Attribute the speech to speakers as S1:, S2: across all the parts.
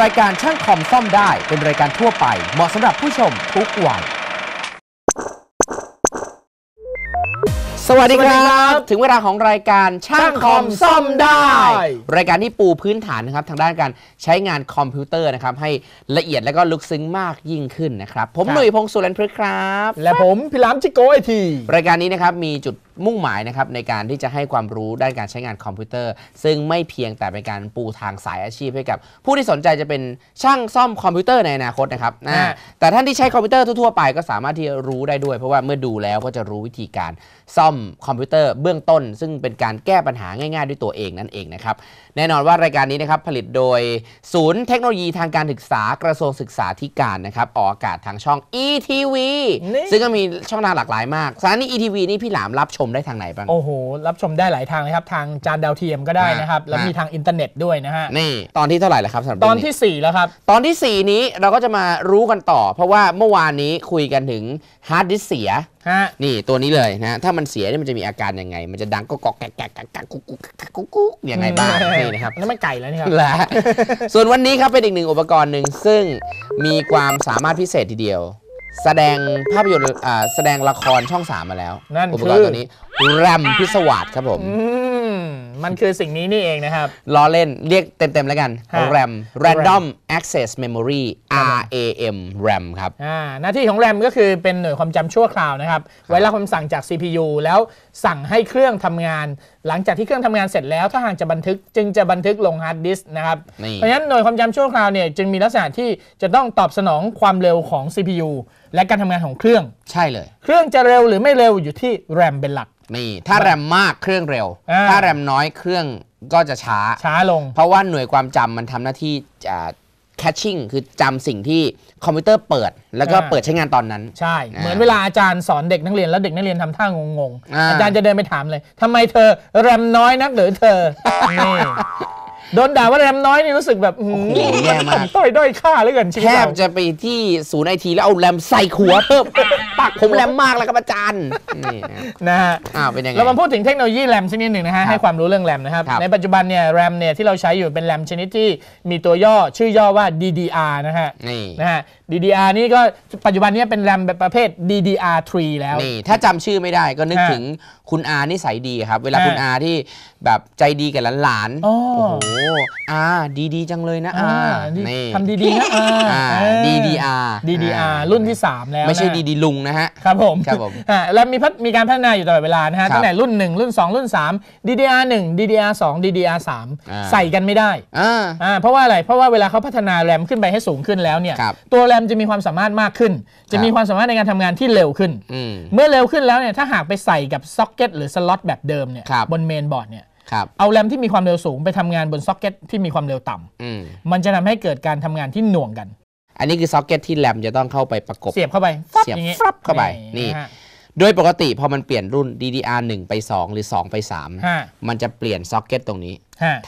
S1: รายการช่างคอมซ่อมได้เป็นรายการทั่วไป เหมาะสำหรับผู้ชมทุกวัยสวัสดีครับ ถึงเวลาของรายการช่างคอมซ่อมได้ รายการที่ปูพื้นฐานนะครับทางด้านการใช้งานคอมพิวเตอร์ นะครับ ให้ละเอียดและก็ลึกซึ้งมากยิ่งขึ้นนะครับ ผมหนุ่ยพงศุรันพฤกษ์ครับ และผมพิลามชิโกไอที รายการนี้นะครับมีจุดมุ่งหมายนะครับในการที่จะให้ความรู้ด้านการใช้งานคอมพิวเตอร์ ซึ่งไม่เพียงแต่เป็นการปูทางสายอาชีพให้กับ ผู้ที่สนใจจะเป็นช่างซ่อมคอมพิวเตอร์ในอนาคตนะครับแต่ท่านที่ใช้คอมพิวเตอร์ทั่วๆไป ก็สามารถที่จะรู้ได้ด้วย เพราะว่าเมื่อดูแล้วก็จะรู้วิธีการซ่อมคอมพิวเตอร์เบื้องต้น ซึ่งเป็นการแก้ปัญหาง่ายๆด้วยตัวเองนั่นเองนะครับ แน่นอนว่ารายการนี้นะครับ ผลิตโดยศูนย์เทคโนโลยีทางการศึกษากระทรวงศึกษาธิการนะครับ ออกอากาศทางช่อง ETV ซึ่งก็มีช่องทางหลากหลายมากสถานี ETV นี่พี่หลามรับชมได้ทางไหนบ้างโ
S2: อ้โห รับชมได้หลายทางเลยครับทางจานดาวเทียมก็ได้นะครับแล้วมีทางอินเทอร์เน็ตด้วยนะฮะนี่
S1: ตอนที่เท่าไหร่แล้วครับสำหรับตอนที่4แล้วครับตอนที่ 4 นี้เราก็จะมารู้กันต่อ เพราะว่าเมื่อวานนี้คุยกันถึงฮาร์ดดิสเสียฮะนี่ตัวนี้เลยนะ ถ้ามันเสียเนี่ยมันจะมีอาการยังไง มันจะดังก็กอกแกะแกะแกะกกุ๊กกุ๊กแกกุ๊กกุ๊กยังไงบ้าง นี่นะครับ
S2: นั่นไม่ไก่แล้วนี่ครับละ
S1: ส่วนวันนี้ครับเป็นอีกหนึ่งอุปกรณ์หนึ่งซึ่งมีความสามารถพิเศษทีเดียว แสดงภาพยนตร์แสดงละครช่องสามมาแล้ว อุปกรณ์ตัวนี้แรมพิศวาสครับผมมันคือสิ่งนี้นี่เองนะครับ ล้อเล่น เรียกเต็มๆ แล้วกันแร RAM Random Access Memory RAM RAM ครับ
S2: หน้าที่ของแรมก็คือเป็นหน่วยความจำชั่วคราวนะครับ ไว้รับคำสั่งจาก CPU แล้วสั่งให้เครื่องทำงาน หลังจากที่เครื่องทำงานเสร็จแล้วถ้าหากจะบันทึกจึงจะบันทึกลงฮาร์ดดิส์นะครับ เพราะฉะนั้นหน่วยความจำชั่วคราวเนี่ยจึงมีลักษณะที่จะต้องตอบสนองความเร็วของ CPU และการทำงานของเครื่อง ใช่เลย เครื่องจะเร็วหรือไม่เร็วอยู่ที่แรมเป็นหลัก
S1: นี่ถ้าแรมมากเครื่องเร็ว ถ้าแรมน้อยเครื่องก็จะช้าช้าลง เพราะว่าหน่วยความจำมันทำหน้าที่จะา catching คือจำสิ่งที่คอมพิวเตอร์เปิด แล้วก็เปิดใช้งานตอนนั้นใช่ เหมือนเว
S2: ลาอาจารย์สอนเด็กนักเรียนแล้วเด็กนักเรียนทำท่างงๆอาอาจารย์จะเดินไปถามเลยทำไมเธอ แรมน้อยนักหรือเธอ
S1: โดนด่าว่าทำน้อยนี่รู้สึกแบบโอ้โหแย่มากต่อยด้อยค่าเลยกันชิคแทบจะไปที่ศูนย์ไอทีแล้วเอาแรมใส่หัวเพิ่มปักผมแรมมากแล้วครับอาจารย์นี่นะฮะอ้าว เป็นยังไงเรามาพ
S2: ูดถึงเทคโนโลยีแรมชนิดหนึ่งนะฮะให้ความรู้เรื่องแรมนะครับ ในปัจจุบันเนี่ยแรมเนี่ยที่เราใช้อยู่เป็นแรมชนิดที่มีตัวย่อชื่อย่อว่า DDR นะฮะนี่นะฮะ
S1: DDR นี่ก็ปัจจุบันนี้เป็นแรม แบบประเภท DDR3 แล้วนี่ถ้าจำชื่อไม่ได้ก็นึกถึงคุณอานิสัยดีครับเวลาคุณอาที่แบบใจดีกับหลานๆโอ้โหอาดีดีจังเลยนะอาทำดีดีนะอาดีดีอาดีดีอารุ่นที่ 3 แล้ว ไม่ใช่ดีดีลุงนะฮะ ครับผม ครับผมแล้วมีพัฒมีการ
S2: พัฒนาอยู่ตลอดเวลานะฮะ ตั้งแต่รุ่น 1 รุ่น 2 รุ่น 3 DDR 1 DDR 2 DDR 3 ใส่กันไม่ได้ อ่าเพราะว่าอะไร เพราะว่าเวลาเขาพัฒนาแรมขึ้นไปให้สูงขึ้นแล้วเนี่ยตัวแรมจะมีความสามารถมากขึ้น จะมีความสามารถในการทำงานที่เร็วขึ้น เมื่อเร็วขึ้นแล้วเนี่ย ถ้าหากไปใส่กับซ็อกเก็ตหรือสล็อตแบบเดิมเนี่ยบนเมนบอร์ดเนี่ยเอาแรมที่มีความเร็วสูงไปทำงานบนซ็อกเก็ตที่มีความเร็วต่ำมันจะทำให้เกิดการทำงานที่หน่วงกัน
S1: อันนี้คือซ็อกเก็ตที่แรมจะต้องเข้าไปประกบเสียบเข้า
S2: ไปเสียบฟับเข้าไปนี่
S1: โดยปกติพอมันเปลี่ยนรุ่น DDR 1 ไป 2 หรือ 2 ไป 3 มันจะเปลี่ยนซ็อกเก็ตตรงนี้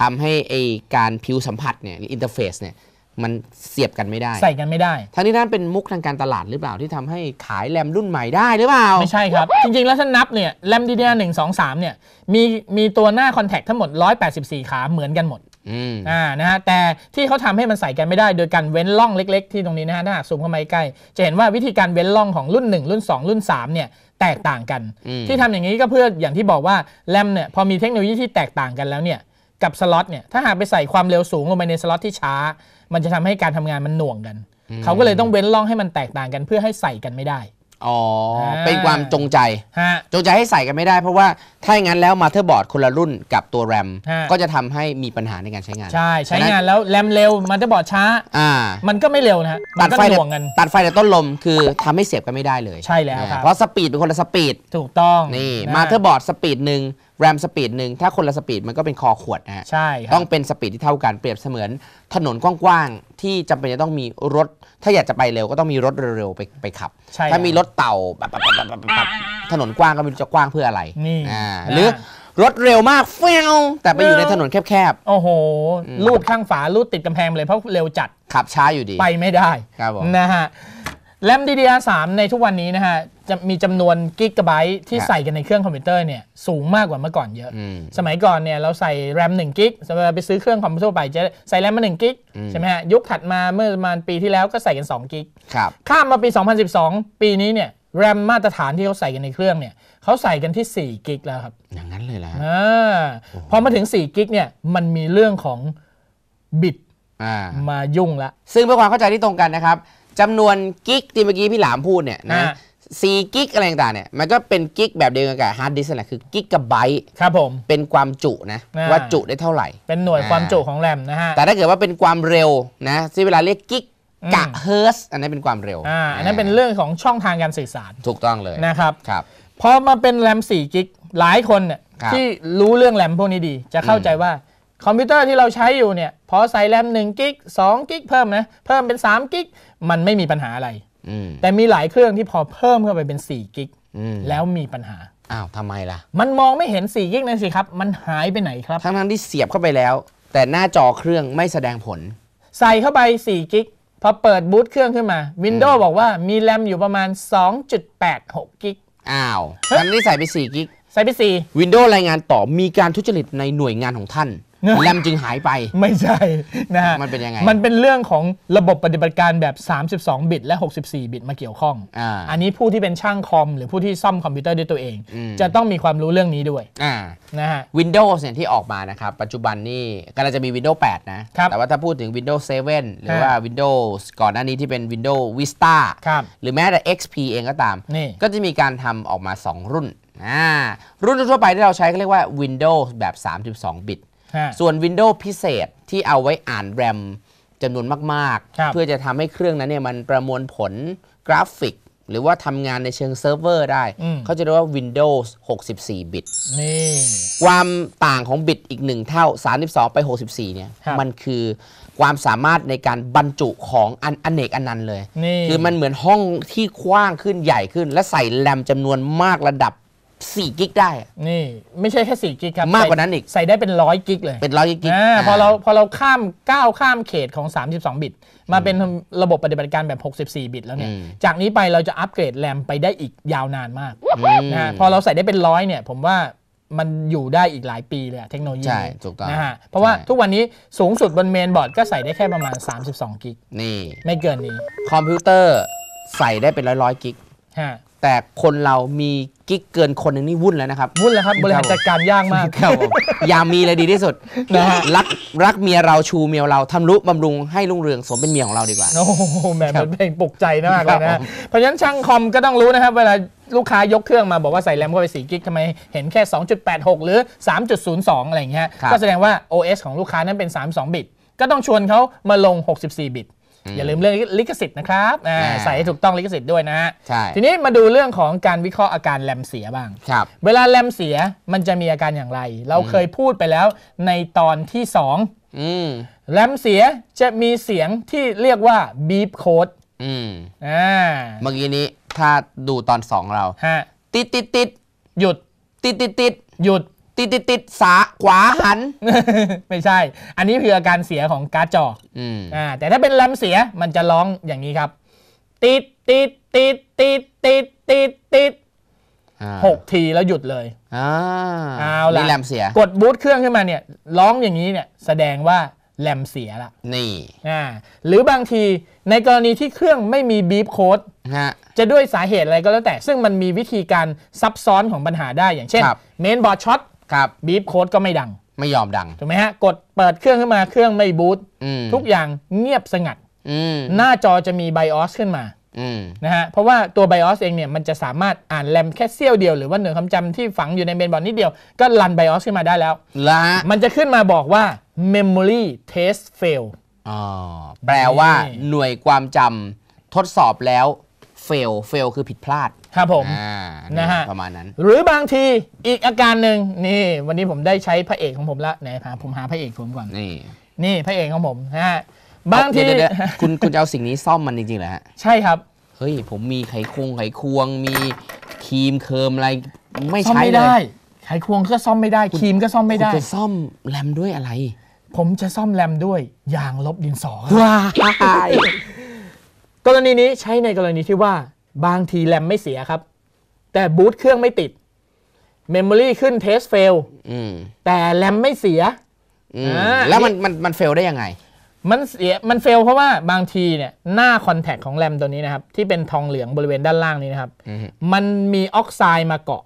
S1: ทำให้ไอการผิวสัมผัสเนี่ยหรืออินเทอร์เฟซเนี่ยมันเสียบกันไม่ได้ ใส่กันไม่ได้ ทั้งนี้นั่นเป็นมุกทางการตลาดหรือเปล่าที่ทำให้ขายแรมรุ่นใหม่ได้หรือเปล่า ไม่ใช่ครับ จริงๆ แล้วถ้าน
S2: ับเนี่ยแรมดีเดียหนึ่งสองสามเนี่ยมีมีตัวหน้าคอนแทคทั้งหมด 184 ขาเหมือนกันหมดอ่า นะฮะ แต่ที่เขาทำให้มันใส่กันไม่ได้ โดยการเว้นล่องเล็กๆที่ตรงนี้นะฮะถ้าหากซูมเข้ามาใกล้ จะเห็นว่าวิธีการเว้นล่องของรุ่น 1 รุ่น 2 รุ่น3เนี่ยแตกต่างกันที่ทำอย่างนี้ก็เพื่ออย่างที่บอกว่าแรมเนี่ยพอมีเทคโนโลยีที่แตกต่างกันแล้วเนี่ยกับสล็อตเนี่ยถ้าหากไปใส่ความเร็วสูงลงไปในสล็อตที่ช้ามันจะทำให้การทำงานมันหน่วงกัน เขาก็เลยต้องเว้นร่องให้มันแตกต่างกัน เพื่อให้ใส่กันไม่ได้
S1: อ๋อ เป็นความจงใจจงใจให้ใส่กันไม่ได้ เพราะว่าถ้าอย่างนั้นแล้วมาเทอร์บอร์ดคนละรุ่นกับตัวแรม ก็จะทำให้มีปัญหาในการใช้งาน
S2: ใช่ ใช้งานแล้วแรมเร็วมาเทอร์บอร์ดช้า อ่า มันก็ไม่เร็วนะตัดไฟห่วงกัน
S1: ตัดไฟแต่ต้นลมคือทำให้เสียบกันไม่ได้เลย ใช่แล้วเพราะสปีดเป็นคนละสปีด ถูกต้อง นี่มาเทอร์บอร์ดสปีดหนึ่งแรมสปีดหนึ่งถ้าคนละสปีดมันก็เป็นคอขวดนะฮะ ใช่ครับ ต้องเป็นสปีดที่เท่ากัน เปรียบเสมือนถนนกว้าง ๆ ที่จำเป็นจะต้องมีรถ ถ้าอยากจะไปเร็วก็ต้องมีรถเร็วๆ ไปไปขับใช่ถ้ามีรถเต่าแบบถนนกว้างก็ไม่รู้จะกว้างเพื่ออะไร
S2: นี่อ่า หรือ
S1: รถเร็วมากเฟวแต่ไปอยู่ในถนนแคบๆ โอ้
S2: โห ลูดข้างฝาลูดติดกำแพงเลยเพราะเร็วจัด ขับช้าอยู่ดี ไปไม่ได้ครับผมนะฮะแรม DDR3 ในทุกวันนี้นะฮะจะมีจำนวนกิกะไบต์ที่ใส่กันในเครื่องคอมพิวเตอร์เนี่ยสูงมากกว่าเมื่อก่อนเยอะ สมัยก่อนเนี่ยเราใส่แรม1กิกสมัยไปซื้อเครื่องคอมพิวเตอร์ไปจะใส่แรมมา1กิกใช่ไหมฮะยุคถัดมาเมื่อประมาณปีที่แล้วก็ใส่กัน2กิกข้ามมาปี 2012 ปีนี้เนี่ยแรมมาตรฐานที่เขาใส่กันในเครื่องเนี่ยเขาใส่กันที่4กิกแล้วครับอย่างนั้นเลยล่ะพอมาถึง4กิกเนี่ยมันมีเรื่
S1: องของบิตมายุ่งละซึ่งเพื่อความเข้าใจที่ตรงกันนะครับจำนวนกิกที่เมื่อกี้พี่หลามพูดเนี่ยนะ4 กิกอะไรต่างเนี่ย มันก็เป็นกิกแบบเดียวกันกับฮาร์ดดิสก์นแหละคือกิกกะไบต์ครับผมเป็นความจุนะ ว่าจุได้เท่าไหร่ เป็นหน่วยความจุข
S2: องแรมนะฮะ แต่ถ้าเกิ
S1: ดว่าเป็นความเร็วนะที่เวลาเรียกกิกกะเฮิร์สอันนั้นเป็นความเร็วอ่าอันนั้นเป็นเรื่องของช่องทางการสื่อสารถูกต้องเลยนะครับครับพอมาเป็น
S2: แรม 4 กิกหลายคนเนี่ยที่รู้เรื่องแรมพวกนี้ดี จะเข้าใจว่าคอมพิวเตอร์ที่เราใช้อยู่เนี่ยพอใส่แรม 1 กิก 2 กิกเพิ่มนะเพิ่มเป็น 3 กิกมันไม่มีปัญหาอะไรแต่มีหลายเครื่องที่พอเพิ่มเข้าไปเป็น 4 กิก แล้วมีปัญหา
S1: อ้าว ทำไมล่ะ มันมองไม่เห็น 4 กิกนั่นสิครับ มันหายไปไหนครับทั้งทั้งที่เสียบเข้าไปแล้ว แต่หน้าจอเครื่องไม่แสดงผล ใส่เข้าไป 4 กิก พอเปิดบูตเครื่องขึ้นมา
S2: Windows บอกว่ามีแรมอยู่ประมาณ 2.86 กิก อ้าวทั้งที่ใส่ไป
S1: 4 กิก ใส่ไป 4 Windows รายงานต่อมีการทุจริตในหน่วยงานของท่านแรมจึงหายไปไม่ใช่
S2: นะฮะมันเป็นยังไง มันเป็นเรื่องของระบบปฏิบัติการแบบ 32 บิต และ 64 บิต มาเกี่ยวข้องออันนี้ผู้ที่เป็นช่างคอม หรือผู้ที่ซ่อมคอมพิวเตอร์ด้วยตัวเอง จะต้องมีความรู้เรื่องนี้ด้วยนะฮะ
S1: Windows เนี่ยที่ออกมานะครับปัจจุบันนี่ก็จะมี Windows 8 นะ แต่ว่าถ้าพูดถึง Windows 7 หรือว่า Windows ก่อนหน้านี้ที่เป็น Windows Vista หรือแม้แต่ XP เองก็ตาม ก็จะมีการทำออกมา 2 รุ่นรุ่นทั่วไปที่เราใช้ก็เรียกว่า Windows แบบ 32บิตส่วน Windows พิเศษที่เอาไว้อ่านแรมจำนวนมากๆ เพื่อจะทำให้เครื่องนั้นเนี่ยมันประมวลผลกราฟิก หรือว่าทำงานในเชิงเซิร์ฟเวอร์ได้เขาจะเรียกว่า Windows 64 บิตนี่ความต่างของบิตอีกหนึ่งเท่า 32 ไป 64 เนี่ย มันคือความสามารถในการบรรจุของอันอเนกอันนันเลย คือมันเหมือนห้องที่กว้างขึ้นใหญ่ขึ้น และใส่แรมจำนวนมากระดับ4กิกได้
S2: นี่ไม่ใช่แค่4กิกครับมากกว่านั้นอีก ใส่ได้เป็นร้อยกิกเลย เป็นร้อยกิกพอเราพอเราข้ามก้าวข้ามเขตของ 32บิตมาเป็นระบบปฏิบัติการแบบ 64บิตแล้วเนี่ย จากนี้ไปเราจะอัปเกรดแรมไปได้อีกยาวนานมากนะพอเราใส่ได้เป็นร้อยเนี่ยผมว่ามันอยู่ได้อีกหลายปีเลยเทคโนโลยีใช่ถูกต้องนะฮะเพราะว่าทุกวันนี้สูงสุดบนเมนบอร์ดก็ใส่ได้แค่ประมาณ32กิกนี่ไม่เกินนี้
S1: คอมพิวเตอร์ใส่ได้เป็นร้อยร้อยกิกฮะแต่คนเรามีกิ๊กเกินคนหนึงนี่วุ่นแล้วนะครับวุ่นแล้วครับบริหารจัดการยากมากครับอย่ามีเลยดีที่สุดนะฮะรักรักเมียเราชูเมียเราทำรุบำรุงให้รุ่งเรืองสมเป็นเมียของเราดีกว่าโอ้แหมมันเพลงปลุกใจมากเลยนะเพราะฉะนั้นช่างคอมก็ต้องรู้นะครับเวลาลูกค้ายกเครื่องมาบอกว่าใส่แรมเข้าไป่
S2: กิกทำไมเห็นแค่ 2.86 หรือ 3.02อะไรอย่างเงี้ยก็แสดงว่า OS ของลูกค้านั้นเป็น 32 บิต ก็ต้องชวนเขามาลง64บิตอย่าลืมเรื่องลิขสิทธิ์นะครับใส่ให้ถูกต้องลิขสิทธิ์ด้วยนะฮะทีนี้มาดูเรื่องของการวิเคราะห์อาการแรมเสียบ้าง เวลาแรมเสียมันจะมีอาการอย่างไร เราเคยพูดไปแล้วในตอนที่สองแรมเสียจะมีเสียงที่เรียกว่าบีบโคด
S1: เมื่อกี้นี้ถ้าดูตอนสองเรา ติดติดติดหยุดติดติดติดหยุดติดติดติดสาขวาหัน ไม่ใช่
S2: อันนี้คืออาการเสียของการ์ดจออือ่าแต่ถ้าเป็นลำเสียมันจะร้องอย่างนี้ครับ ติดติดติดติดติดติดติดหกทีแล้วหยุดเลยอ่าวลนี่แลมเสียกดบูตเครื่องขึ้นมาเนี่ยร้องอย่างนี้เนี่ยแสดงว่าแลมเสียละนี่อ่าหรือบางทีในกรณีที่เครื่องไม่มีบีบโค้ดฮะจะด้วยสาเหตุอะไรก็แล้วแต่ ซึ่งมันมีวิธีการซับซ้อนของปัญหาได้อย่างเช่นเมนบอร์ดช็อตครับบีบโค้ดก็ไม่ดังไม่ยอมดัง ถูกไหมฮะ กดเปิดเครื่องขึ้นมาเครื่องไม่บูตทุกอย่างเงียบสงัด หน้าจอจะมีไบออสขึ้นมานะฮะเพราะว่าตัวไบออสเองเนี่ย มันจะสามารถอ่านแรมแค่เสี้ยวเดียวหรือว่าหนึ่งคำจำที่ฝังอยู่ในเมนบอร์ดนิดเดียวก็รันไบออสขึ้นมาได้แล้วละมันจะขึ้นมาบอกว่า
S1: memory test fail อ๋อแปลว่าหน่วยความจำทดสอบแล้ว fail fail คือผิดพลาดครับผม นะฮะประมาณนั้นหรือบา
S2: งทีอีกอาการหนึ่งนี่วันนี้ผมได้ใช้ พระเอกของผมละไหนพาผมหาพระเอกผมก่อนนี่นี่ พระเอกของผมนะฮะ
S1: บางทีคุณคุณจะเอาสิ่งนี้ซ่อมมันจริงๆเหรอฮะใช่ครับเฮ้ย ผมมีไขควง ไขควงมีครีมเคิร์มอะไร ไม่ซ่อมใช้ไม่เลได้ย
S2: ไขควงก็ซ่อมไม่ได้ครีมก็ซ่อมไม่ได้จะซ่อมแรมด้วยอะไร ผมจะซ่อมแรมด้วยยางลบดินสอัว้ากรณีนี้ใช้ในกรณีที่ว่าบางทีแรมไม่เสียครับ แต่บูตเครื่องไม่ติดเมมโมรี่ขึ้นเทสเฟลแต่แรมไม่เสียแล้วมันมันมันเฟลได้ยังไง มันเสียมันเฟล เพราะว่าบางทีเนี่ยหน้าคอนแทคของแรมตัวนี้นะครับที่เป็นทองเหลืองบริเวณด้านล่างนี้นะครับมันมีออกไซด์มาเกาะ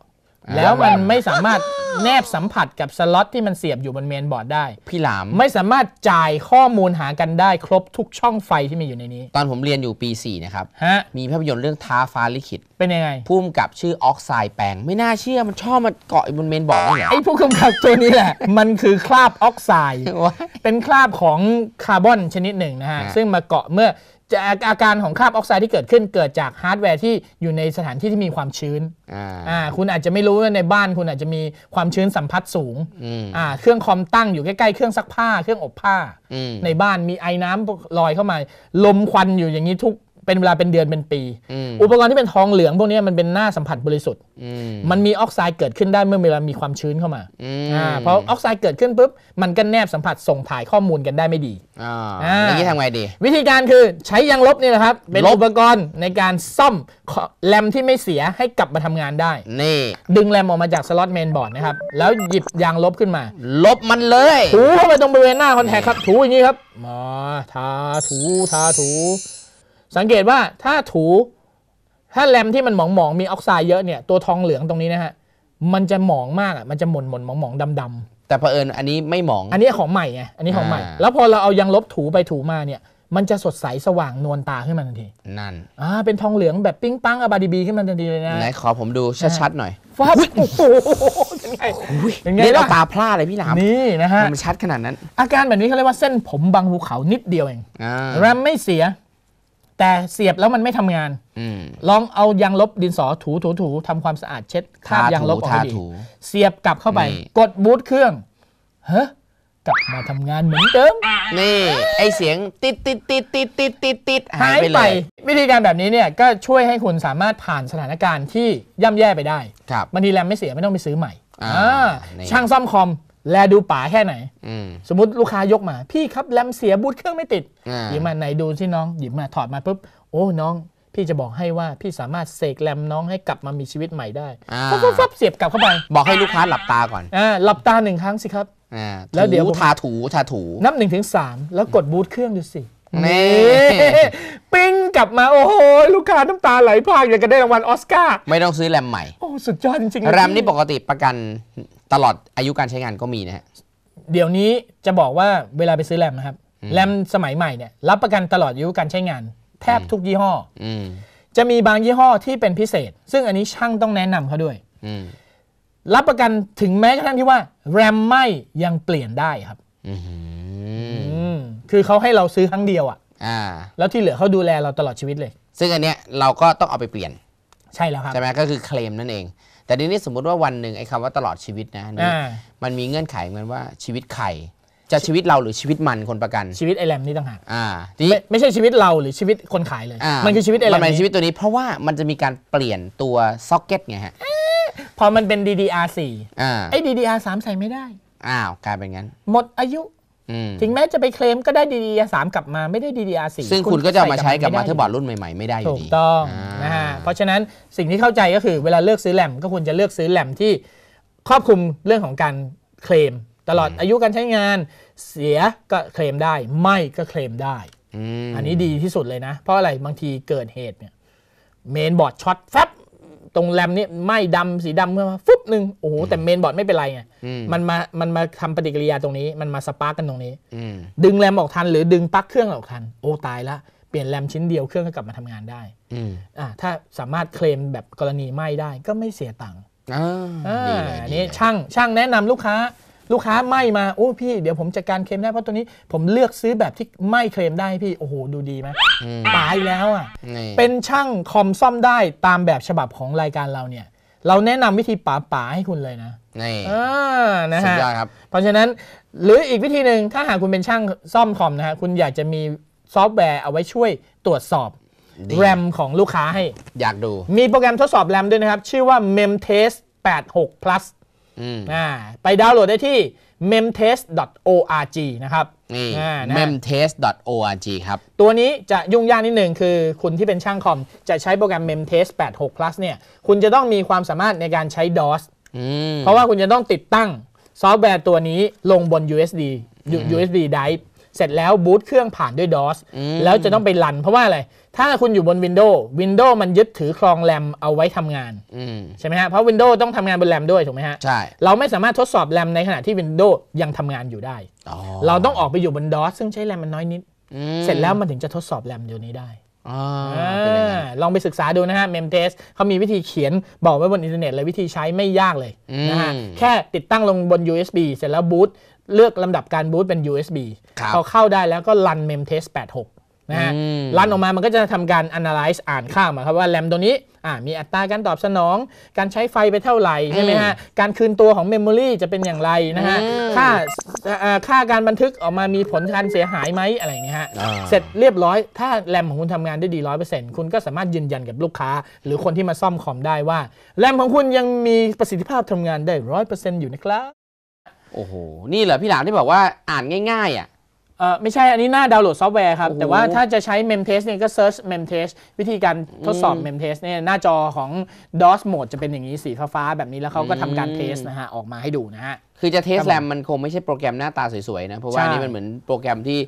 S2: แล้วมันไม่สามารถแนบสัมผัสกับสล็อตที่มันเสียบอยู่บนเมนบอร์ดได้ พี่หลามไม่สามารถจ่ายข้อมูลหากันได้ครบทุกช่องไฟที่มีอยู่ในนี้
S1: ตอนผมเรียนอยู่ปี 4 นะครับฮะมีภาพยนตร์เรื่องท้าฟ้าลิขิตเป็นยังไงพุ่มกับชื่อออกไซด์แปลง ไม่น่าเชื่อ มันชอบมาเกาะบนเมนบอร์ดเนี่ยไอ้ผู้กำกับ
S2: ตัวนี้แหละมัน
S1: คือคราบออกไซด์
S2: เป็นคราบของคาร์บอนชนิดหนึ่งนะฮะซึ่งมาเกาะเมื่อจะอาการของคราบออกไซด์ที่เกิดขึ้นเกิดจากฮาร์ดแวร์ ที่อยู่ในสถานที่ที่มีความชื้นอ่าคุณอาจจะไม่รู้ว่าในบ้านคุณอาจจะมีความชื้นสัมผัสสูงอ่าเครื่องคอมตั้งอยู่ใกล้ ๆ เครื่องซักผ้า เครื่องอบผ้า ในบ้านมีไอ้น้ำลอยเข้ามา ลมควันอยู่อย่างนี้ทุกเป็นเวลาเป็นเดือนเป็นปี อุปกรณ์ที่เป็นทองเหลืองพวกนี้มันเป็นหน้าสัมผัสบริสุทธิ์มันมีออกไซด์เกิดขึ้นได้เมื่อเวลา มีความชื้นเข้ามาอ่าพอออกไซด์เกิดขึ้นปุ๊บ มันก็แนบสัมผัสส่งถ่ายข้อมูลกันได้ไม่ดี อ่าอย่างนี้ทำไงดี วิธีการคือใช้ยางลบนี่แหละครับ เป็นอุปกรณ์ในการซ่อมแรมที่ไม่เสียให้กลับมาทำงานได้ นี่ ดึงแรมออกมาจากสล็อตเมนบอร์ดนะครับ แล้วหยิบยางลบขึ้นมา ล
S1: บมันเลย ถูเข้าไปตรงบริเวณหน้า
S2: คอนแทคครับ ถูอย่างนี้ครับมาทาถูทาถูสังเกตว่าถ้าถูถ้าแรมที่มันหมองหมองมีออกไซด์เยอะเนี่ย ตัวทองเหลืองตรงนี้นะฮะมันจะหมองมากอ่ะมันจะหม่นหม่นหมองหมองดำดำ
S1: แต่เผอิญอันนี้ไม่หมอง อันนี้ของ
S2: ใหม่ไงอันนี้ของใหม่ แล้วพอเราเอายางลบถูไปถูมาเนี่ย มันจะสดใสสว่างนวลตาขึ้นมาทันทีนั่นอ่าเป็นทองเหลืองแบบปิ้งปังอบาดีบีขึ้นมาทันทีเลยนะไหนข
S1: อผมดูชัดๆหน่อย
S2: ฟ้าโอ้โหเป็นไ
S1: งเป็นไงเราตาพลาดเลยพี่หลามนี่นะฮะมันชัดขนาดนั้น
S2: อาการแบบนี้เขาเรียกว่าเส้นผมบางภูเขานิดเดียวเองแรมไม่เสียแต่เสียบแล้วมันไม่ทำงานอลองเอายางลบดินสอถูถูถูทำความสะอาดเช็ดคราบยางลบออกไปดีเสียบกลับเข้าไป กดบูตเครื่อง เฮ้กลับมาทำงานเหมือนเดิม นี่ ไอเสียงติดติดติดติดติดติดติดหายไปไปเลย วิธีการแบบนี้เนี่ยก็ช่วยให้คุณสามารถผ่านสถานการณ์ที่ย่ำแย่ไปได้ครับบางทีแรมไม่เสีย ไม่ต้องไปซื้อใหม่อ่า่ช่างซ่อมคอมแลดูป๋าแค่ไหนอืมสมมติลูกค้า ยกมา พี่ครับแรมเสียบูทเครื่องไม่ติดหยิบมาไหนดูสิน้องหยิบมาถอดมาปุ๊บโอ้ น้อง พี่จะบอกให้ว่าพี่สามารถเสกแรมน้องให้กลับมามีชีวิตใหม่ได้ฟับฟับเสียบกลับเข้าไ
S1: ปบอกให้ลูกค้าหลับตาก่อน
S2: อหลับตาหนึ่งครั้งสิครับ
S1: แล้ว เดี๋ยวทาถูทาถู
S2: นับหนึ่งถึงสามแล้วกดบูทเครื่องดูสิเน่ี่ปิ้งกลับมาโอ้โห
S1: ลูกค้าน้ำตาไหลพากอยากจะได้รางวัลออสการ์ไม่ต้องซื้อแรมใหม่โ
S2: อ้สุดยอดจริงๆแรมนี่ป
S1: กติประกันตลอดอายุการใช้งานก็มีนะฮะ เดี๋ยวนี้จะบอกว่า
S2: เวลาไปซื้อแรมนะครับ แรมสมัยใหม่เนี่ยรับประกันตลอดอายุการใช้งาน แทบทุกยี่ห้ออจะมีบางยี่ห้อที่เป็นพิเศษ ซึ่งอันนี้ช่างต้องแนะนำเขาด้วยรับประกันถึงแม้กระทั่งที่ว่าแรมไม่ยังเปลี่ยนได้ครับคือเขาให้เราซื้อครั้งเดียวอะอ่ะแล้วที่เหลือเขาดูแลเราตลอดชีวิตเล
S1: ย ซึ่งอันเนี้ยเราก็ต้องเอาไปเปลี่ยน ใช่แล้วครับใช่ไหมก็คือเคลมนั่นเองแต่ทีนี้สมมุติว่าวันหนึ่งไอ้คำว่าตลอดชีวิตนะนมันมีเงื่อนไขเหมือนว่าชีวิตใครจะชีวิตเราหรือชีวิตมันคนประกันชีวิตไอแลมนี่ต่างหากอ่าไม่ไม่ใช่ชีวิตเราหรือชีวิตคนขายเลย มันคือชีวิตไอแรมมันเป็นชีวิตตัวนี้เพราะว่ามันจะมีการเปลี่ยนตัวซ็อกเก็ตไงฮะพอมันเป็น DDR4 อ่าไอ้
S2: DDR3 ใส่ไม่ได้
S1: อ้าวกลายเป็นงั้นหมดอายุถึ
S2: งแม้จะไปเคลมก็ได้ DDR 3กลับมาไม่ได้ DDR 4ซึ่งคุณก็จะมาใช้กับมาเทอร์บ
S1: อร์ดรุ่นใหม่ ๆ ไม่ได
S2: ้อยู่ดีถูกต้องนะฮะเพราะฉะนั้นสิ่งที่เข้าใจก็คือ เวลาเลือกซื้อแหลมก็ควรจะเลือกซื้อแหลมที่ครอบคลุมเรื่องของการเคลม ตลอดอายุการใช้งาน เสียก็เคลมได้ไม่ก็เคลมได้ อันนี้ดีที่สุดเลยนะ เพราะอะไรบางทีเกิดเหตุเนี่ยเมนบอร์ดช็อตแฟบตรงแรมนี่ไหม้ดำ สีดำขึ้นมาฟุบหนึ่งโอ้โห แต่เมนบอร์ดไม่เป็นไรไง มันมามันมาทำปฏิกิริยาตรงนี้ มันมาสปาร์กกันตรงนี้ดึงแรมออกทัน หรือดึงปลั๊กเครื่องออกทัน โอ้ ตายละเปลี่ยนแรมชิ้นเดียวเครื่องก็กลับมาทำงานได้อ่าถ้าสามารถเคลมแบบกรณีไหม้ได้ก็ไม่เสียตังค์อ่านี่ช่างช่างแนะนำลูกค้าลูกค้าไม่มาโอ้พี่เดี๋ยวผมจัดการเคลมได้เพราะตัวนี้ผมเลือกซื้อแบบที่ไม่เคลมได้พี่ โอ้โห ดูดีไหมตายแล้วอ่ะเป็นช่างคอมซ่อมได้ตามแบบฉบับของรายการเราเนี่ยเราแนะนำวิธีป๋าป๋าให้คุณเลยนะนี่นะฮะเพราะฉะนั้น หรืออีกวิธีหนึ่งถ้าหากคุณเป็นช่างซ่อมคอมนะฮะคุณอยากจะมีซอฟต์แวร์เอาไว้ช่วยตรวจสอบแรมของลูกค้าให้อยากดู มีโปรแกรมทดสอบแรมด้วยนะครับชื่อว่า MemTest 86 plus ไปดาวน์โหลดได้ที่ memtest.org นะครับ memtest.org ครับ ตัวนี้จะยุ่งยากนิดหนึ่งคือ คุณที่เป็นช่างคอม จะใช้โปรแกรม memtest 86 plus เนี่ยคุณจะต้องมีความสามารถในการใช้ DOS เพราะว่าคุณจะต้องติดตั้งซอฟต์แวร์ตัวนี้ลงบน USD USB drive เสร็จแล้วบูตเครื่องผ่านด้วย DOS แล้วจะต้องไปรัน เพราะว่าอะไร ถ้าคุณอยู่บน Windows Windows มันยึดถือครองแรม เอาไว้ทำงานใช่ไหมฮะ เพราะ Windows ต้องทำงานบนแรมด้วย ถูกไหมฮะใช่เราไม่สามารถทดสอบแรม ในขณะที่ Windows ยังทำงานอยู่ได้เราต้องออกไปอยู่บน DOS ซึ่งใช้แรมมันน้อยนิดเสร็จแล้วมันถึงจะทดสอบแรมเดี๋ยวนี้ได้ลองไปศึกษาดูนะฮะเมมเทสเขามีวิธีเขียนบอกไว้บนอินเทอร์เน็ตเลยวิธีใช้ไม่ยากเลยนะฮะแค่ติดตั้งลงบน USB เสร็จแล้วบูตเลือกลำดับการบูตเป็น USB พอเข้าได้แล้วก็รัน memtest 86 นะฮะ รันออกมามันก็จะทำการ analyze อ่านข้ามาครับว่า แรมตัวนี้มีอัตราการตอบสนอง การใช้ไฟไปเท่าไหร่ใช่ไหมฮะ การคืนตัวของเมมโมรีจะเป็นอย่างไรนะฮะ ค่าค่าการบันทึกออกมามีผลการเสียหายไหมอะไรเงี้ยฮะ เสร็จเรียบร้อย ถ้าแรมของคุณทำงานได้ดีร้อยเปอร์เซ็นต์คุณก็สามารถยืนยันกับลูกค้า หรือคนที่มาซ่อมคอมได้ว่าแรมของคุณยังมีประสิทธิภาพทำางานได้ร้อยเปอร์เซ็นต์อยู่นะครับโอ้โห นี่เหรอพี่หลามที่บอกว่าอ่านง่ายๆอ่ะเออไม่ใช่อันนี้หน้าดาวน์โหลดซอฟต์แวร์ครับ แต่ว่าถ้าจะใช้ memtest เนี่ยก็เซิร์ช memtest วิธีการทดสอบม memtest เนี่ยหน้าจอของ DOS mode จะเป็นอย่างนี้ สีฟ้าๆแบบนี้แล้วเขาก็ทำการเทสนะฮะออกมาให้ดูนะ
S1: ฮะ คือจะเทสแรมมันคงไม่ใช่โปรแกรมหน้าตาสวยๆ นะ เพราะว่านี่มันเหมือนโปรแกรมที่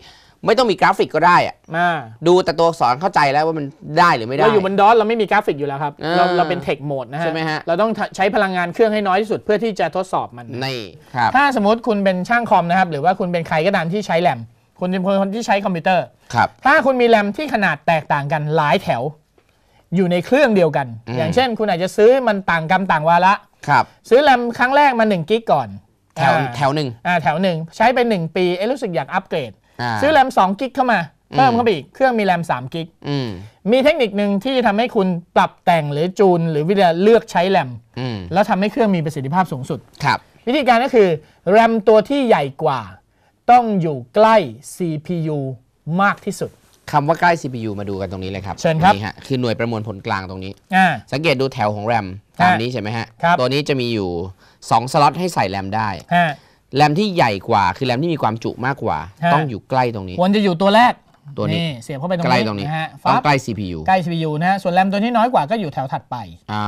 S1: ไม่ต้องมีกราฟิกก็ได้อะ่ะดูแต่ตัวสอนเข้าใจแล้วว่ามันได้หรือไม่ได้ เราอยู่บนดอสเราไม่มีกราฟิกอยู่แล้วครับ เราเราเป็นเทคโหมดนะฮะใช่ไหมฮะ เราต้องใช้พลังงานเครื่องให้น้อยที
S2: ่สุด เพื่อที่จะทดสอบมัน นี่ ครับ ถ้าสมมติคุณเป็นช่างคอมนะครับ หรือว่าคุณเป็นใครก็ตามที่ใช้แรมคุณเป็นคนที่ใช้คอมพิวเตอร์ ครับ ถ้าคุณมีแรมที่ขนาดแตกต่างกันหลายแถว อยู่ในเครื่องเดียวกันออย่างเช่น คุณอาจจะซื้อมันต่างกรรมต่างวาระ ครับ ซื้อแรมครั้งแรกมา 1 กิกก่อน แถวแถวหนึ่งอ่าแถวหนึ่ง ใช้ไป1ปีเอ๊รู้สึกอยากอัปเกรดซื้อแรม2กิกเข้ามาเพิ่มเข้าไปอีก เครื่องมีแรม3กิกมีเทคนิคหนึ่งที่ทำให้คุณปรับแต่งหรือจูน หรือวิธีเลือกใช้แรมแล้วทำให้เครื่องมีประสิทธิภาพสูงสุด ครับ วิธีการก็คือแรมตัวที่ใหญ่กว่า ต้องอยู่ใกล
S1: ้ CPU มากที่สุดคำว่าใกล้ CPU มาดูกันตรงนี้เลยครับเชิญครับคือหน่วยประมวลผลกลางตรงนี้สังเกตดูแถวของแรมตามนี้ใช่ไหมฮะตัวนี้จะมีอยู่2สล็อตให้ใส่แรมได้แรมที่ใหญ่กว่า คือแรมที่มีความจุมากกว่า ต้องอยู่ใกล้ตรงนี้ ควรจะอยู่ตัวแรกตัวนี้เสียบเข้าไปตรงใกล้นี้ตรงนี้ะฮะต้องใกล้ CPU ใกล้
S2: CPU นะฮะ ส่วนแรมตัวที่น้อยกว่าก็อยู่แถวถัดไป
S1: อ่า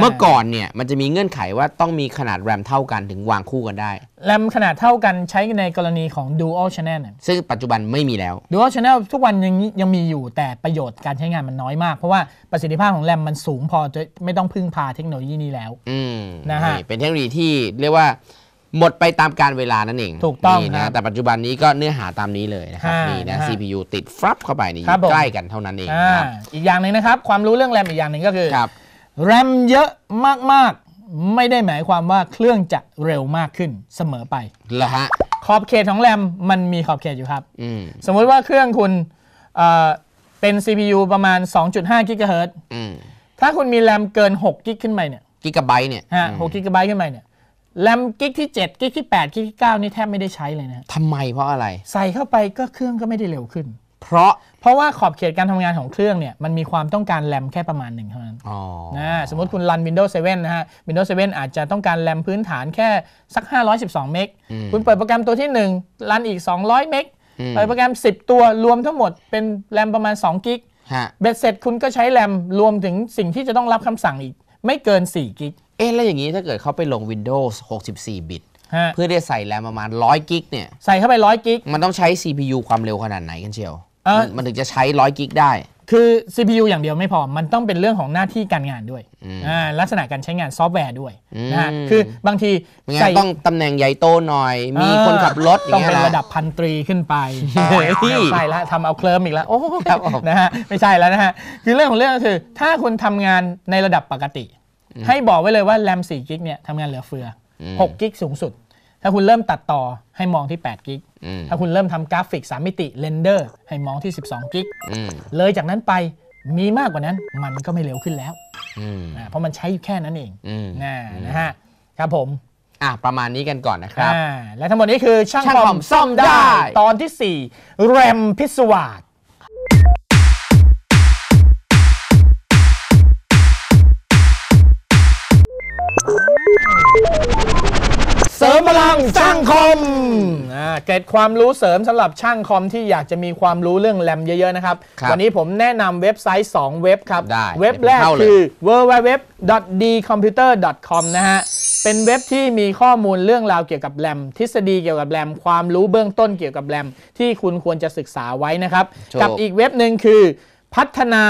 S1: เมื่อก่อนเนี่ยมันจะมีเงื่อนไขว่าต้องมีขนาดแรมเท่ากันถึงวางคู่กันได้
S2: แรมขนาดเท่ากันใช้ในกรณีของ dual channel
S1: ซึ่งปัจจุบันไม่มีแล้ว
S2: dual channel ทุกวันยังยังมีอยู่แต่ประโยชน์การใช้งานมันน้อยมากเพราะว่าประสิทธิภาพของแรม มันสูงพอจะไม่ต้องพึ่งพาเทคโนโลยีนี้แล้ว
S1: อืมนะฮะนี่เป็นเทคโนโลยีที่เรียกว่าหมดไปตามการเวลานั่นเอง ถูกต้องนะแต่ปัจจุบันนี้ก็เนื้อหาตามนี้เลยนะครับนี่นะ CPU ติดฟลับเข้าไปนี่ใกล้กันเท่านั้นเองอีกอย่างห
S2: นึ่งนะครับความรู้เรื่องแรมอีกอย่างหนึ่งก็คือแรมเยอะมากๆไม่ได้หมายความว่าเครื่องจะเร็วมากขึ้นเสมอไปเหรอฮะขอบเขตของแรมมันมีขอบเขตอยู่ครับสมมติว่าเครื่องคุณเป็น CPU ประมาณ 2.5กิกะเฮิรตซ์ถ้าคุณมีแรมเกิน6กิกขึ้นไปเนี่ยกิกะไบต์เนี่ยหกกิกะไบต์ขึ้นไปเนี่ยแรมกิกที่ 7 กิกที่ 8 กิกที่ 9 นี่แทบไม่ได้ใช้เลยนะ
S1: ทำไมเพราะอะไร
S2: ใส่เข้าไปก็เครื่องก็ไม่ได้เร็วขึ้น เพราะเพราะว่าขอบเขตการทำงานของเครื่องเนี่ยมันมีความต้องการแรมแค่ประมาณหนึ่งเท่านั้นนะสมมติคุณรัน Windows 7 นะฮะ Windows 7 อาจจะต้องการแรมพื้นฐานแค่สัก 512 เมกคุณเปิดโปรแกรมตัวที่ 1รันอีก200เมกเปิดโปรแกรม 10 ตัวรวมทั้งหมดเป็นแรมประมาณ2กิกเบ็ดเสร็จคุณก็
S1: ใช้แรมรวมถึงสิ่งที่จะต้องรับคำสั่งอีก ไม่เกิน4กิกเอ๊ะแล้วอย่างนี้ถ้าเกิดเขาไปลง Windows 64บิตเพื่อได้จะใส่แรมประมาณ 100 กิกเนี่ยใส่เข้าไปร้อยกิก มันต้องใช้ CPU ความเร็วขนาดไหนกันเชียว มันถึงจะใช้ 100 กิกได้ คือ CPU อย่าง
S2: เดียวไม่พอมันต้องเป็นเรื่องของหน้าที่การงานด้วย ลักษณะการใช้งานซอฟต์แวร์ด้วยนะคือ
S1: บางทีม่งันต้องตำแหน่งใหญ่โตหน่อย มีคนขับรถต้องเป็นระดับพันตรี
S2: ขึ้นไปใช่แล้วทำเอาเคลิ้มอีกแล้วโอ้ยนะฮะไม่ใช่แล้วนะฮะคือเรื่องของเรื่องคือถ้าคุณทำงานในระดับปกติให้บอกไว้เลยว่าแรม 4 กิกเนี่ยทำงานเหลือเฟือ 6 กิกสูงสุด ถ้าคุณเริ่มตัดต่อให้มองที่ 8 กิก ถ้าคุณเริ่มทำกราฟิก 3 มิติเรนเดอร์ ให้มองที่ 12 กิกเลยจากนั้นไปมีมากกว่านั้นมันก็ไม่เร็วขึ้นแล้ว เพราะมันใช้แค่นั้นเอง
S1: นะฮะ ครับผม อ่ะ ประมาณนี้กันก่อนนะครับ และทั้งหมดนี้คือช่างคอมซ่อมได้ ตอนที่ 4 แรมพิสวาส
S2: คอมเกิดความรู้เสริมสำหรับช่างคอมที่อยากจะมีความรู้เรื่องแรมเยอะๆนะครับรบวันนี้ผมแนะนำเว็บไซต์ 2 เว็บครับ เว็บแรกคือ www.dcomputer.com นะฮะ เป็นเว็บที่มีข้อมูลเรื่องราวเกี่ยวกับแรม ทฤษฎีเกี่ยวกับแรมความรู้เบื้องต้นเกี่ยวกับแรม ที่คุณควรจะศึกษาไว้นะครับ กับอีกเว็บหนึ่งคือพัฒนา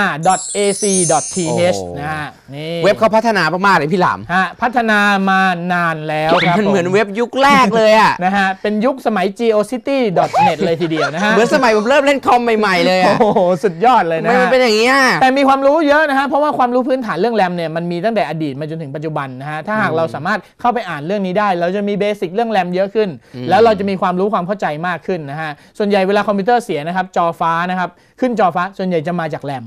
S2: .ac.th นะฮะนี่เว็บเขาพัฒนามากๆเลยพี่หลามฮะพัฒนามานานแล้วครับมันเหมือนเว็บยุคแรกเลยอ่ะนะฮะเป็นยุคสมัย geocity.net เลยทีเดียวนะฮะเหมือนสมัยผมเริ่มเล่นคอมใหม่ ๆ เลยโอ้โห สุดยอดเลยนะไม่เป็นอย่างนี้ แต่มีความรู้เยอะนะฮะเพราะว่าความรู้พื้นฐานเรื่องแรมเนี่ยมันมีตั้งแต่อดีตมาจนถึงปัจจุบันนะฮะถ้าหากเราสามารถเข้าไปอ่านเรื่องนี้ได้เราจะมีเบสิกเรื่องแรมเยอะขึ้น แล้วเราจะมีความรู้ความเข้าใจมากขึ้นนะฮะส่วนใหญ่เวลาคอมพิวเตอร์เสียนะครับ จอฟ้านะครับขึ้นจอฟ้า ส่วนใหญ่จะมาจากแรม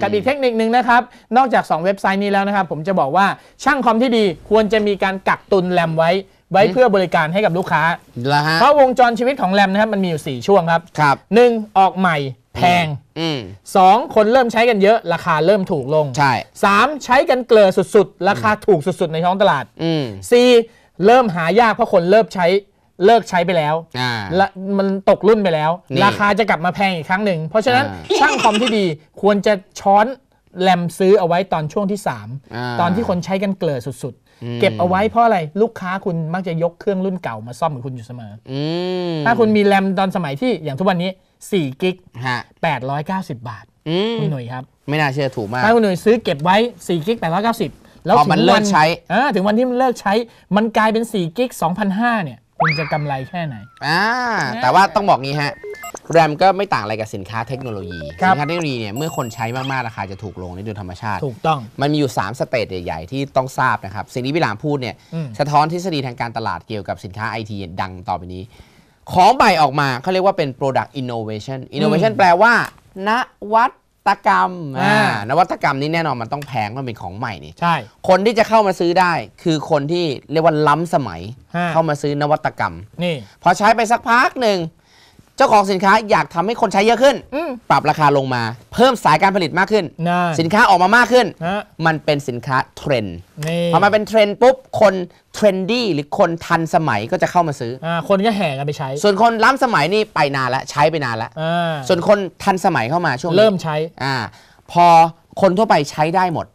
S2: กับอีกเทคนิคนึงนะครับ นอกจาก 2 เว็บไซต์นี้แล้วนะครับ ผมจะบอกว่าช่างคอมที่ดีควรจะมีการกักตุนแรมไว้ ไว้เพื่อบริการให้กับลูกค้าเพราะวงจรชีวิตของแรมนะครับมันมีอยู่ 4 ช่วงครับครับหนึ่งออกใหม่ แพงสองคนเริ่มใช้กันเยอะราคาเริ่มถูกลงใช่สามใช้กันเกลือสุดๆ ราคาถูกสุด ๆ ในท้องตลาดสี่เริ่มหายากเพราะคนเริ่มใช้เลิกใช้ไปแล้วและมันตกรุ่นไปแล้ว ราคาจะกลับมาแพงอีกครั้งหนึ่ง เพราะฉะนั้นช่างคอมที่ดีควรจะช้อนแรมซื้อเอาไว้ตอนช่วงที่อามตอนที่คนใช้กันเกลือสุดๆ เก็บเอาไว้ เพราะอะไรลูกค้าคุณมักจะยกเครื่องรุ่นเก่ามาซ่อมกับคุณอยู่เสมอถ้าคุณมีแรมตอนสมัยที่อย่างทุกวันนี้4กิกฮะ890 บาทมคุณหน่ยครับ
S1: ไม่น่าเชื่อถูกมาก ถ้าคุณ
S2: หน่วยซื้อเก็บไว้4กิก890 แล้วพอมันเลิกใช้ถึงวันอถึงวันที่มันเลิกใช้ มันกลายเป็น4กิก2,005เนี่ยคุณจะกำไรแค่ไหน
S1: อ่า แต่ว่าต้องบอกงี้ฮะแรมก็ไม่ต่างอะไรกับสินค้าเทคโนโลยี สินค้าเทคโนโลยีเนี่ย เมื่อคนใช้มาก ๆ ราคาจะถูกลงในโดยธรรมชาติ ถูกต้องมันมีอยู่ 3 สเตจใหญ่ ๆที่ต้องทราบนะครับสิ่งที่พี่หลามพูดเนี่ย สะท้อนทฤษฎีทางการตลาดเกี่ยวกับสินค้าไอทีดังต่อไปนี้ ของใหม่ออกมาเขาเรียกว่าเป็น product innovation innovation แปลว่านวัตตกรรมอ่า นวัตกรรมนี้แน่นอนมันต้องแพงมันเป็นของใหม่นี่ ใช่ คนที่จะเข้ามาซื้อได้ คือคนที่เรียกว่าล้ำสมัย เข้ามาซื้อนวัตกรรม นี่ พอใช้ไปสักพักหนึ่งเจ้าของสินค้าอยากทำให้คนใช้เยอะขึ้น ปรับราคาลงมา เพิ่มสายการผลิตมากขึ้นนสินค้าออกมามากขึ้นมันเป็นสินค้าเทรนด์พอมาเป็นเทรนด์ปุ๊บคนเทรนดี้หรือคนทันสมัยก็จะเข้ามาซื้อ
S2: อคนก็แห่กันไปใช้ ส่วน
S1: คนล้ำสมัยนี่ไปนานแล้ว ใช้ไปนานแล้วส่วนคนทันสมัยเข้ามาช่วงเริ่มใช้อ่าพอคนทั่วไปใช้ได้หมด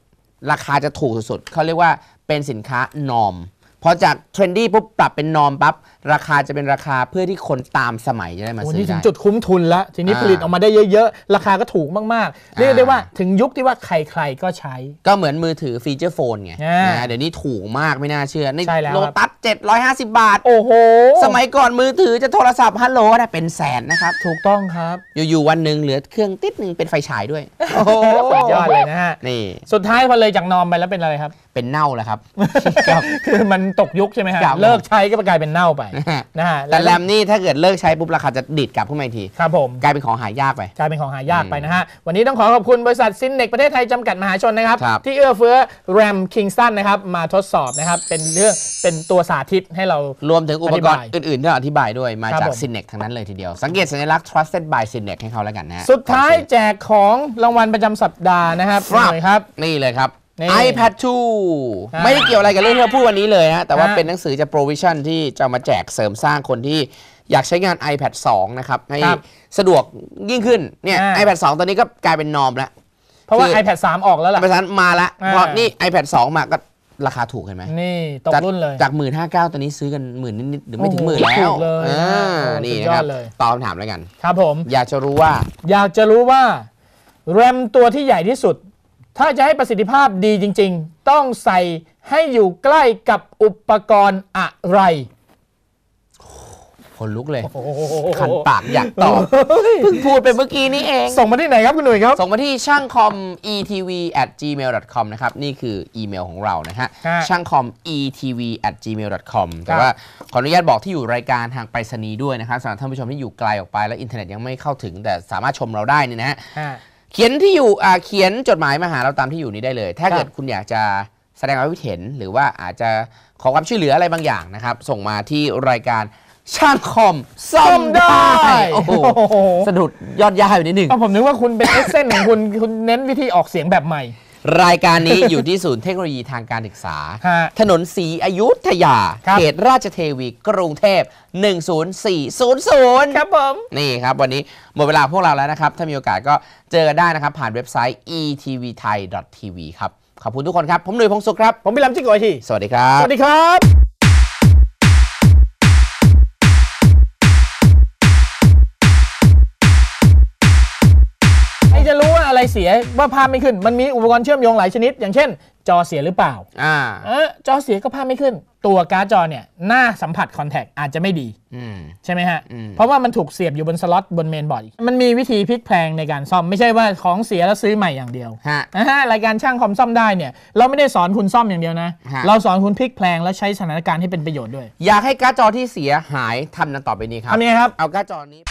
S1: ราคาจะถูกสุดๆเขาเรียกว่าเป็นสินค้านอมพอจากเทรนดี้ปุ๊บปรับเป็นนอมปั๊บราคาจะเป็นราคาเพื่อที่คนตามสมัยจะได้มา้ซื้นี่้ถึงจุดคุ้มทุนแล้ว ทีนี้ผลิตออกมาได้เยอะ ๆ ราคาก็ถูกมากๆ เรียกได้ว่าถึงยุคที่ว่าใคร ๆ ก็ใช้ ก็เหมือนมือถือฟีเจอร์โฟนไงนะเดี๋ยวนี้ถูกมากไม่น่าเชื่อนใช่แล้วโลตัส750 บาท โอ้โห สมัยก่อนมือถือจะโทรศัพท์ฮัลโหลเป็นแสนนะครับ ถูกต้องครับ อยู่ๆ วันหนึ่งเหลือเครื่องติดหนึ่งเป็นไฟฉายด้วย โอ้โหยอดเลยนะ
S2: ฮะ นี่ สุดท้ายพอเลยจากนอมไปแล้วเป็นอะไรครับ เป็นเน่าแล้วครับ คือมันตกยุคใช่ไหมฮะครับเลิกใช้ก็กลายเป็นเน่าไปนะฮะนะฮะแต่แรม
S1: นี่ ถ้าเกิดเลิกใช้ปุ๊บราคาจะดิดกลับขึ้นมาอีกทีครับผมกลายเป็นของหายากไป กลายเป็นของหายากไปนะฮะ วันนี้ต้องขอขอบคุณบริษัทซิ
S2: นเนกประเทศไทย จำกัดมหาชนนะครับรบที่เอื้อเฟื้อแรมคิงสตันนะครับ มาทดสอบนะครับเป็นเรื่อง
S1: เป็นตัวสาธิตให้เรารวมถึงอุปกรณ์อื่นๆ ที่อธิบายด้วยมาจากซินเนกทั้งนั้นเลยทีเดียวสังเกตสัญลักษณ์ trusted by ซินเนกให้เขาแล้วกันนะสุด
S2: ท้ายแจกของรางวัลประจำสัปดาห์นะครับหน่อย
S1: ครับนี่เลยครับไอแ iPad 2 ไม่ได้เกี่ยวอะไรกับเรื่องที่เราพูดวันนี้เลยฮะ แต่ว่าเป็นหนังสือจะโ Provision ที่จะมาแจกเสริมสร้างคนที่อยากใช้งาน iPad 2 นะครับ ให้สะดวกยิ่งขึ้น เนี่ย iPad 2 ตอนนี้ก็กลายเป็นนอมแล้ว เพราะว่าอ iPad 3 ออกแล้วล่ะเพราะนั้นมาละเพราะนี่ iPad 2 มาก็ราคาถูกเห็นไหม นี่ ตกรุ่นเลย จากหมื่นห้าเก้าตอนนี้ซื้อกันหมื่นนิดๆหรือไม่ถึงหมื่นแล้วถูกเลยนี่นะครับ ตอบคำถามแล้วกัน ครับผม อยากจะรู้ว่า อยากจะรู้ว่าแรมตัวที่ใหญ่
S2: ที่สุดถ้าจะให้ประสิทธิภาพดีจริง ๆ ต้องใส่ให้อยู่ใกล้กับอุปกรณ์อะไร
S1: คนลุกเลย ขันปากอยากตอบ เพิ่งพูดไปเมื่อกี้นี้เอง ส่งมาที่ไหนครับ คุณหนุ่ยครับ ส่งมาที่ช่างคอม etv at gmail com นะครับ นี่คืออีเมลของเรา นะฮะช่างคอม etv at gmail com แต่ว่าขออนุญาตบอกที่อยู่รายการทางไปรษณีย์ด้วยนะครับ สำหรับท่านผู้ชมที่อยู่ไกลออกไป และอินเทอร์เน็ตยังไม่เข้าถึง แต่สามารถชมเราได้นี่นะฮะเขียนที่อยู่เขียนจดหมายมาหาเราตามที่อยู่นี้ได้เลย ถ้าเกิดคุณอยากจะแสดงความคิดเห็น หรือว่าอาจจะขอความช่วยเหลืออะไรบางอย่างนะครับ ส่งมาที่รายการช่างคอมซ่อมได้ โอ้โหสะดุดยอดย่าอยู่นิดหนึ่งผมนึกว่าคุณเป็นเอเซนของคุณคุณเน้นวิธี
S2: ออกเสียงแบบใหม่
S1: รายการนี้อยู่ที่ศูนย์เทคโนโลยีทางการศึกษา ถนนสีอยุธยา เขตราชเทวี กรุงเทพ 10400 ครับผม นี่ครับ วันนี้หมดเวลาพวกเราแล้วนะครับ ถ้ามีโอกาสก็เจอกันได้นะครับ ผ่านเว็บไซต์ etvthai.tv ครับ ขอบคุณทุกคนครับ ผมหนุ่ยพงศุขครับ ผมพี่ลำจิ๋วโอทีสวัสดีครับ สวัสดีค
S2: รับไรเสียว่าภาพไม่ขึ้น มันมีอุปกรณ์เชื่อมโยงหลายชนิด อย่างเช่น จอเสียหรือเปล่า อ่า เออจอเสียก็ภาพไม่ขึ้น ตัวการ์ดจอเนี่ยหน้าสัมผัสคอนแทคอาจจะไม่ดีใช่ไหมฮะมเพราะว่ามันถูกเสียบอยู่บนสล็อตบนเมนบอร์ด มันมีวิธีพลิกแพลงในการซ่อมไม่ใช่ว่าของเสียแล้วซื้อใหม่อย่างเดียวฮะรายการช่างคอมซ่อมได้เนี่ยเราไม่ได้สอนคุณซ่อมอย่างเดียวนะ เราสอนคุณพลิกแพลงแล้
S1: วใช้สถานการณ์ให้เป็นประโยชน์ด้วย อยากให้การ์ดจอที่เสียหายทำดังต่อไปนี้ครับทำยังไงครับ เอาการ์ดจอนี้